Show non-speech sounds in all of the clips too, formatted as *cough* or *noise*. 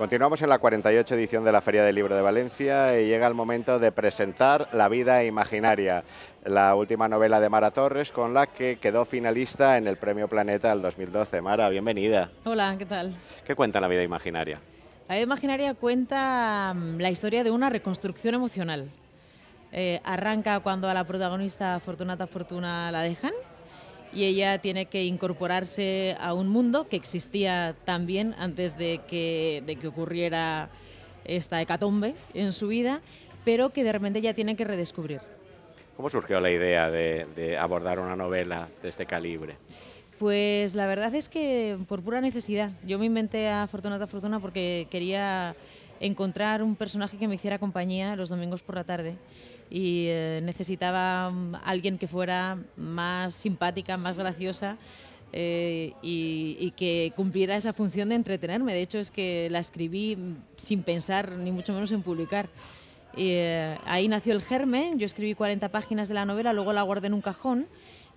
Continuamos en la 48 edición de la Feria del Libro de Valencia y llega el momento de presentar La vida imaginaria, la última novela de Mara Torres con la que quedó finalista en el Premio Planeta del 2012. Mara, bienvenida. Hola, ¿qué tal? ¿Qué cuenta La vida imaginaria? La vida imaginaria cuenta mm, la historia de una reconstrucción emocional. Eh, arranca cuando a la protagonista Fortunata Fortuna la dejan y ella tiene que incorporarse a un mundo que existía también antes de que, de que ocurriera esta hecatombe en su vida, pero que de repente ella tiene que redescubrir. ¿Cómo surgió la idea de, abordar una novela de este calibre? Pues la verdad es que por pura necesidad. Yo me inventé a Fortunata Fortuna porque quería encontrar un personaje que me hiciera compañía los domingos por la tarde y eh, necesitaba mm, alguien que fuera más simpática, más graciosa. Eh, y, que cumpliera esa función de entretenerme. De hecho, es que la escribí mm, sin pensar, ni mucho menos en publicar. Eh, ahí nació el germen, yo escribí 40 páginas de la novela, luego la guardé en un cajón,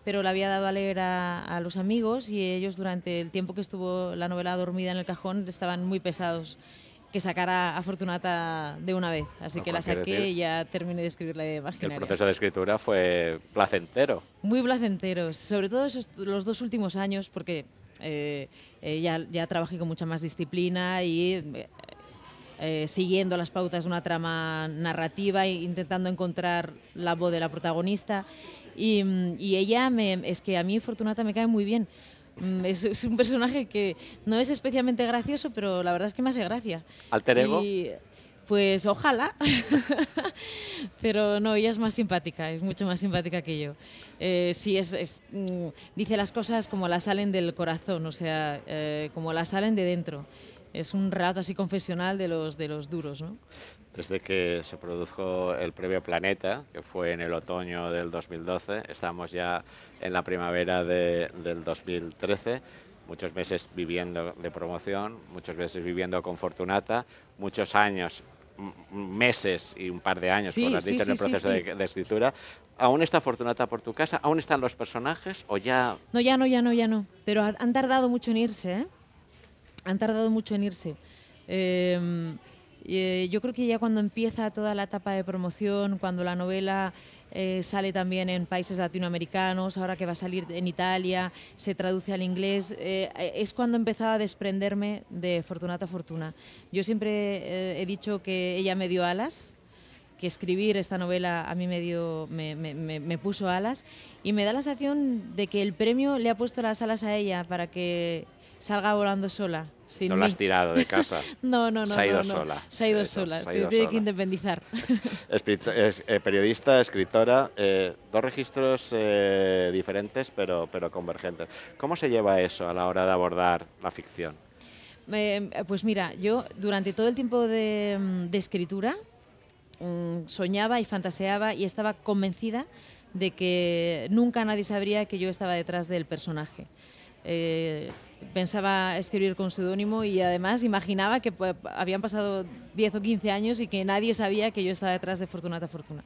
pero la había dado a leer a, a los amigos y ellos durante el tiempo que estuvo la novela dormida en el cajón estaban muy pesados que sacara a Fortunata de una vez. Así que la saqué y ya terminé de escribir la idea El proceso de escritura fue placentero. Muy placentero, sobre todo los dos últimos años, porque eh, eh, ya, trabajé con mucha más disciplina y eh, siguiendo las pautas de una trama narrativa, intentando encontrar la voz de la protagonista. Y, ella, es que a mí Fortunata me cae muy bien Mm, es, un personaje que no es especialmente gracioso, pero la verdad es que me hace gracia. ¿Alter ego? pues ojalá, *laughs* pero no, ella es más simpática, es mucho más simpática que yo. Eh, sí, mm, dice las cosas como las salen del corazón, o sea, eh, como las salen de dentro es un relato así confesional de los, de los duros, ¿no? Desde que se produjo el previo Planeta, que fue en el otoño del 2012, estamos ya en la primavera del 2013, muchos meses viviendo de promoción, muchos meses viviendo con Fortunata, muchos años meses y un par de años, sí, has dicho, en el proceso de, de, escritura. ¿Aún está Fortunata por tu casa? ¿Aún están los personajes o ya...? No, ya no, ya no, ya no. Pero han tardado mucho en irse, ¿eh? han tardado mucho en irse. Em, eh, yo creo que ya cuando empieza toda la etapa de promoción, cuando la novela eh, sale también en países latinoamericanos, ahora que va a salir en Italia, se traduce al inglés, eh, es cuando empezaba a desprenderme de Fortunata Fortuna. Yo siempre he dicho que ella me dio alas, que escribir esta novela a mí me, dio, me, puso alas y me da la sensación de que el premio le ha puesto las alas a ella para que salga volando sola. Sin no la has tirado de casa. *laughs* no, no, no. Se ha ido sola. Se ha ido sola. Se tiene que independizar. *laughs* es, eh, periodista, escritora, eh, dos registros eh, diferentes pero, pero convergentes. ¿Cómo se lleva eso a la hora de abordar la ficción? pues mira, yo durante todo el tiempo de, mm, escritura mm, soñaba y fantaseaba y estaba convencida de que nunca nadie sabría que yo estaba detrás del personaje. Eh, pensaba escribir con seudónimo y además imaginaba que pues, habían pasado 10 o 15 años y que nadie sabía que yo estaba detrás de Fortunata Fortuna.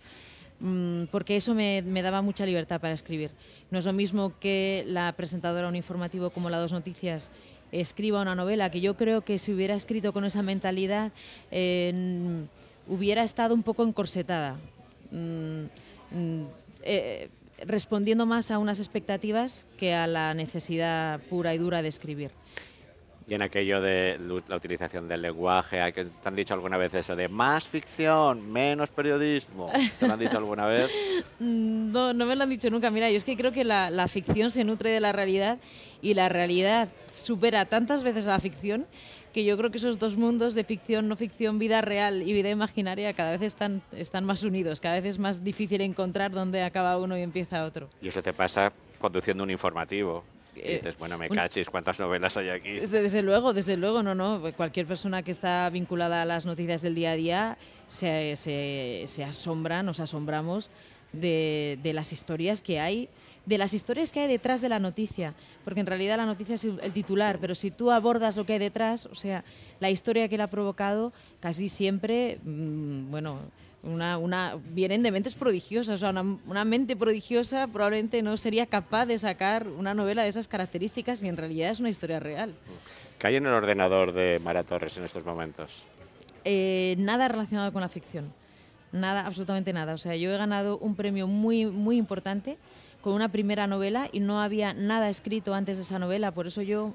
Mm, porque eso me, daba mucha libertad para escribir. No es lo mismo que la presentadora un informativo como la Dos Noticias escriba una novela, que yo creo que si hubiera escrito con esa mentalidad hubiera estado un poco encorsetada. Mm, mm, eh, respondiendo más a unas expectativas que a la necesidad pura y dura de escribir. Y en aquello de la utilización del lenguaje, ¿te han dicho alguna vez eso de más ficción, menos periodismo? ¿Te lo han dicho alguna vez? *laughs* Mm, no, no me lo han dicho nunca. Mira, yo es que creo que la, la ficción se nutre de la realidad y la realidad supera tantas veces a la ficción que yo creo que esos dos mundos de ficción, no ficción, vida real y vida imaginaria cada vez están, están más unidos, cada vez es más difícil encontrar dónde acaba uno y empieza otro. Y eso te pasa conduciendo un informativo, eh, dices, bueno, me cachis, ¿cuántas novelas hay aquí? Desde, desde, luego, desde luego, no, no. Cualquier persona que está vinculada a las noticias del día a día se, asombra, nos asombramos de, de las historias que hay de las historias que hay detrás de la noticia, porque en realidad la noticia es el titular, pero si tú abordas lo que hay detrás, o sea, la historia que la ha provocado, casi siempre, mm, bueno, una, una, vienen de mentes prodigiosas, o sea, una, mente prodigiosa probablemente no sería capaz de sacar una novela de esas características y en realidad es una historia real. ¿Qué hay en el ordenador de Mara Torres en estos momentos? Eh, nada relacionado con la ficción, nada, absolutamente nada. O sea, yo he ganado un premio muy, muy importante fue una primera novela y no había nada escrito antes de esa novela, por eso yo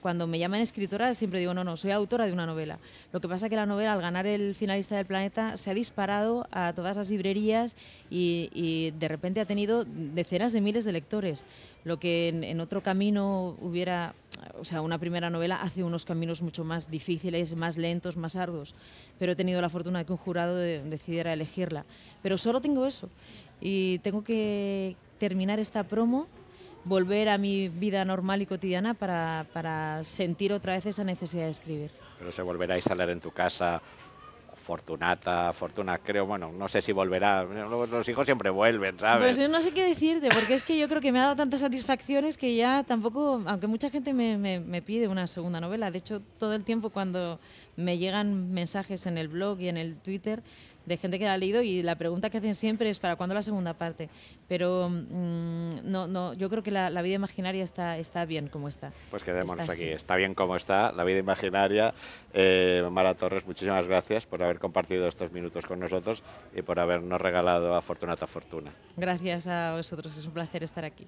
cuando me llaman escritora siempre digo, no, no, soy autora de una novela. Lo que pasa es que la novela, al ganar el finalista del planeta, se ha disparado a todas las librerías y, de repente ha tenido decenas de miles de lectores. Lo que en, otro camino hubiera, o sea, una primera novela hace unos caminos mucho más difíciles, más lentos, más arduos. Pero he tenido la fortuna de que un jurado decidiera elegirla. Pero solo tengo eso. Y tengo que, terminar esta promo, volver a mi vida normal y cotidiana para, sentir otra vez esa necesidad de escribir. Pero se volverá a instalar en tu casa Fortunata, Fortuna, creo, bueno, no sé si volverá, los hijos siempre vuelven, ¿sabes? Pues yo no sé qué decirte, porque es que yo creo que me ha dado tantas satisfacciones que ya tampoco, aunque mucha gente me, me pide una segunda novela, de hecho todo el tiempo cuando me llegan mensajes en el blog y en el Twitter, de gente que la ha leído y la pregunta que hacen siempre es ¿para cuándo la segunda parte? Pero mm, no, no, yo creo que la, vida imaginaria está, está bien como está. Pues quedémonos aquí, está bien como está, la vida imaginaria. Eh, Mara Torres, muchísimas gracias por haber compartido estos minutos con nosotros y por habernos regalado a Fortunata Fortuna. Gracias a vosotros, es un placer estar aquí.